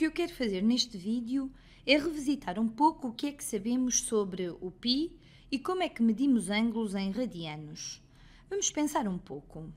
que eu quero fazer neste vídeo é revisitar um pouco o que é que sabemos sobre o π e como é que medimos ângulos em radianos. Vamos pensar um pouco.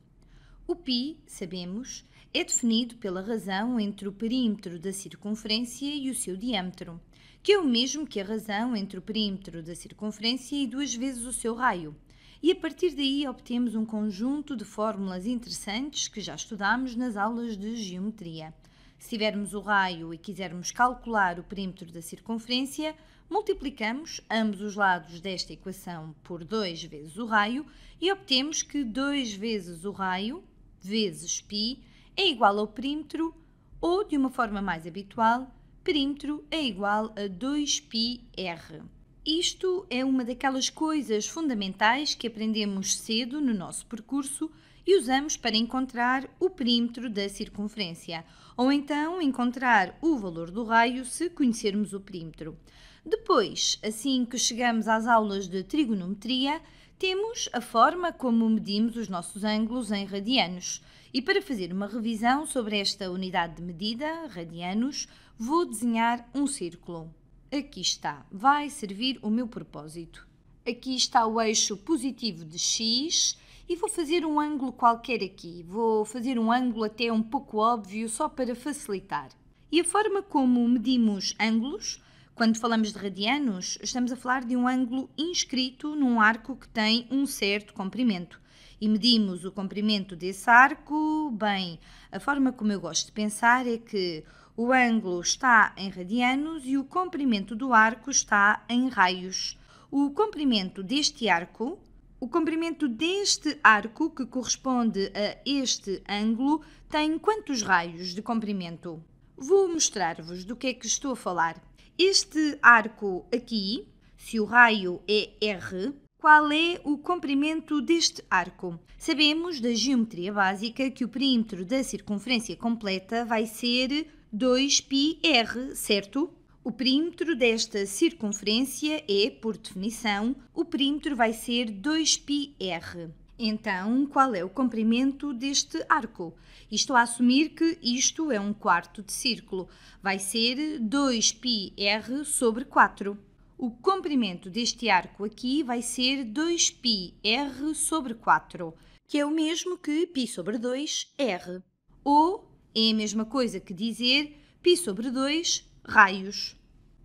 O π, sabemos, é definido pela razão entre o perímetro da circunferência e o seu diâmetro, que é o mesmo que a razão entre o perímetro da circunferência e duas vezes o seu raio. E a partir daí obtemos um conjunto de fórmulas interessantes que já estudámos nas aulas de geometria. Se tivermos o raio e quisermos calcular o perímetro da circunferência, multiplicamos ambos os lados desta equação por 2 vezes o raio e obtemos que 2 vezes o raio, vezes π, é igual ao perímetro, ou, de uma forma mais habitual, perímetro é igual a 2πr. Isto é uma daquelas coisas fundamentais que aprendemos cedo no nosso percurso e usamos para encontrar o perímetro da circunferência, ou então encontrar o valor do raio se conhecermos o perímetro. Depois, assim que chegamos às aulas de trigonometria, temos a forma como medimos os nossos ângulos em radianos. E para fazer uma revisão sobre esta unidade de medida, radianos, vou desenhar um círculo. Aqui está, vai servir o meu propósito. Aqui está o eixo positivo de x, e vou fazer um ângulo qualquer aqui. Vou fazer um ângulo até um pouco óbvio só para facilitar. E a forma como medimos ângulos, quando falamos de radianos, estamos a falar de um ângulo inscrito num arco que tem um certo comprimento. E medimos o comprimento desse arco, bem, a forma como eu gosto de pensar é que o ângulo está em radianos e o comprimento do arco está em raios. O comprimento deste arco o comprimento deste arco, que corresponde a este ângulo, tem quantos raios de comprimento? Vou mostrar-vos do que é que estou a falar. Este arco aqui, se o raio é R, qual é o comprimento deste arco? Sabemos da geometria básica que o perímetro da circunferência completa vai ser 2πr, certo? O perímetro desta circunferência é, por definição, o perímetro vai ser 2πr. Então, qual é o comprimento deste arco? Estou a assumir que isto é um quarto de círculo. Vai ser 2πr sobre 4. O comprimento deste arco aqui vai ser 2πr sobre 4, que é o mesmo que π sobre 2, r. Ou é a mesma coisa que dizer π sobre 2, raios.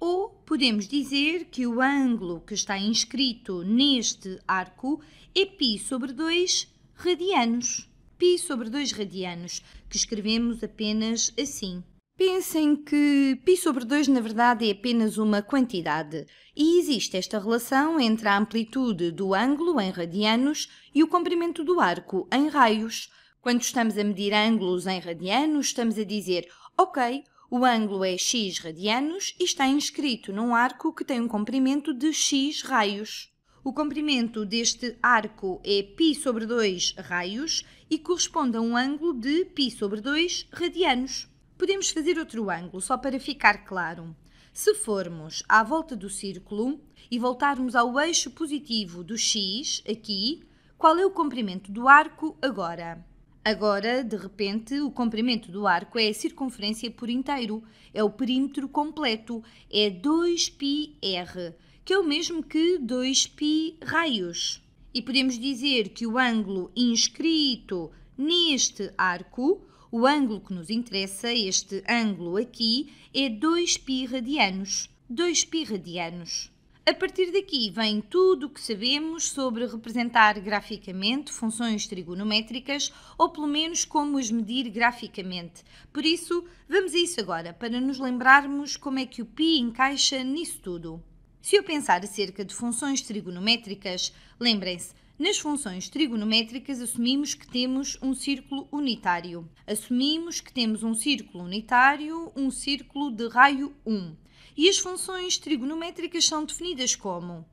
Ou podemos dizer que o ângulo que está inscrito neste arco é π sobre 2 radianos. π sobre 2 radianos, que escrevemos apenas assim. Pensem que π sobre 2 na verdade é apenas uma quantidade e existe esta relação entre a amplitude do ângulo em radianos e o comprimento do arco em raios. Quando estamos a medir ângulos em radianos, estamos a dizer, ok, o ângulo é x radianos e está inscrito num arco que tem um comprimento de x raios. O comprimento deste arco é π sobre 2 raios e corresponde a um ângulo de π sobre 2 radianos. Podemos fazer outro ângulo, só para ficar claro. Se formos à volta do círculo e voltarmos ao eixo positivo do x, aqui, qual é o comprimento do arco agora? Agora, de repente, o comprimento do arco é a circunferência por inteiro, é o perímetro completo, é 2πr, que é o mesmo que 2π raios. E podemos dizer que o ângulo inscrito neste arco, o ângulo que nos interessa, este ângulo aqui, é 2π radianos. 2π radianos. A partir daqui vem tudo o que sabemos sobre representar graficamente funções trigonométricas ou pelo menos como as medir graficamente. Por isso, vamos a isso agora para nos lembrarmos como é que o π encaixa nisso tudo. Se eu pensar acerca de funções trigonométricas, lembrem-se, nas funções trigonométricas assumimos que temos um círculo unitário. Assumimos que temos um círculo unitário, um círculo de raio 1 e as funções trigonométricas são definidas como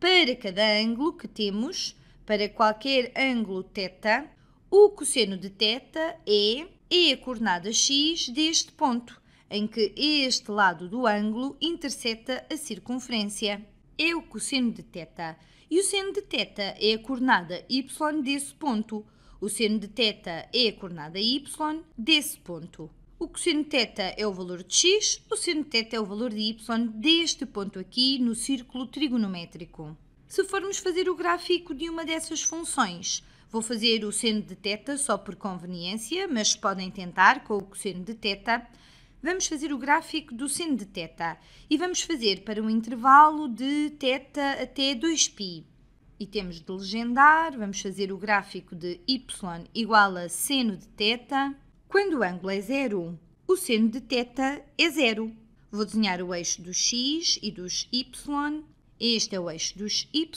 para cada ângulo que temos, para qualquer ângulo θ, o cosseno de θ é e a coordenada x deste ponto, em que este lado do ângulo interseta a circunferência. É o cosseno de θ e o seno de θ é a coordenada y desse ponto. O seno de θ é a coordenada y desse ponto. O cosseno de θ é o valor de x, o seno de θ é o valor de y deste ponto aqui no círculo trigonométrico. Se formos fazer o gráfico de uma dessas funções, vou fazer o seno de θ só por conveniência, mas podem tentar com o cosseno de θ. Vamos fazer o gráfico do seno de θ e vamos fazer para um intervalo de θ até 2π. E temos de legendar, vamos fazer o gráfico de y igual a seno de θ quando o ângulo é zero, o seno de θ é zero. Vou desenhar o eixo dos x e dos y. Este é o eixo dos y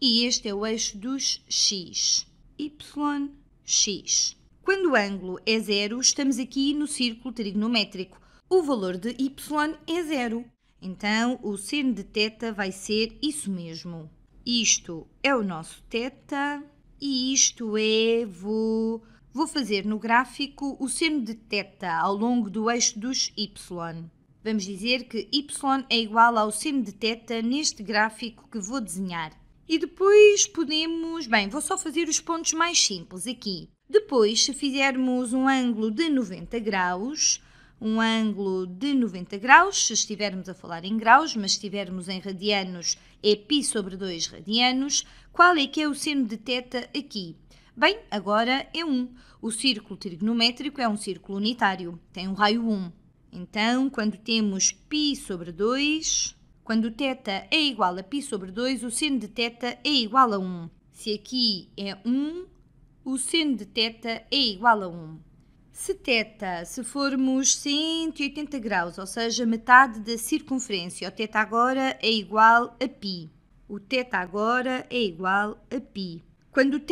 e este é o eixo dos x. y, x. Quando o ângulo é zero, estamos aqui no círculo trigonométrico. O valor de y é zero. Então, o seno de θ vai ser isso mesmo. Isto é o nosso θ e isto é, vou Vou fazer no gráfico o seno de θ ao longo do eixo dos y. Vamos dizer que y é igual ao seno de θ neste gráfico que vou desenhar. E depois podemos... Bem, vou só fazer os pontos mais simples aqui. Depois, se fizermos um ângulo de 90 graus, um ângulo de 90 graus, se estivermos a falar em graus, mas estivermos em radianos, é π sobre 2 radianos, qual é que é o seno de θ aqui? Bem, agora é 1. O círculo trigonométrico é um círculo unitário, tem um raio 1. Então, quando temos π sobre 2, quando θ é igual a π sobre 2, o seno de θ é igual a 1. Se aqui é 1, o seno de θ é igual a 1. Se θ, se formos 180 graus, ou seja, metade da circunferência, o θ agora é igual a π. O θ agora é igual a π. Quando θ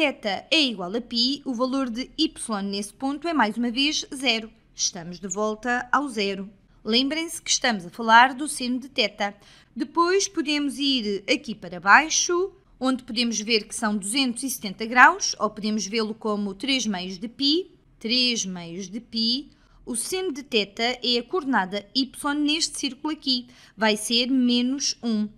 é igual a π, o valor de y nesse ponto é mais uma vez zero. Estamos de volta ao zero. Lembrem-se que estamos a falar do seno de θ. Depois podemos ir aqui para baixo, onde podemos ver que são 270 graus, ou podemos vê-lo como 3 meios de π. 3 meios de π. O seno de θ é a coordenada y neste círculo aqui. Vai ser menos 1.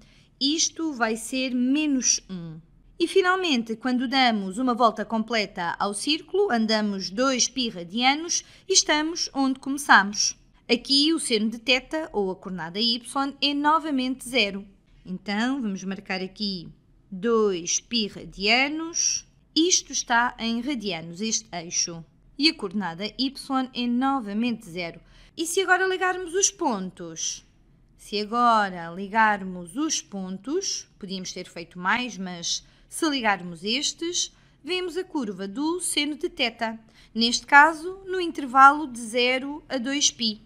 Isto vai ser menos 1. E finalmente, quando damos uma volta completa ao círculo, andamos dois pi radianos e estamos onde começamos. Aqui o seno de θ, ou a coordenada y, é novamente zero. Então, vamos marcar aqui 2 pi radianos. Isto está em radianos, este eixo. E a coordenada y é novamente zero. E se agora ligarmos os pontos? Se agora ligarmos os pontos, podíamos ter feito mais, mas se ligarmos estes, vemos a curva do seno de θ, neste caso no intervalo de 0 a 2π.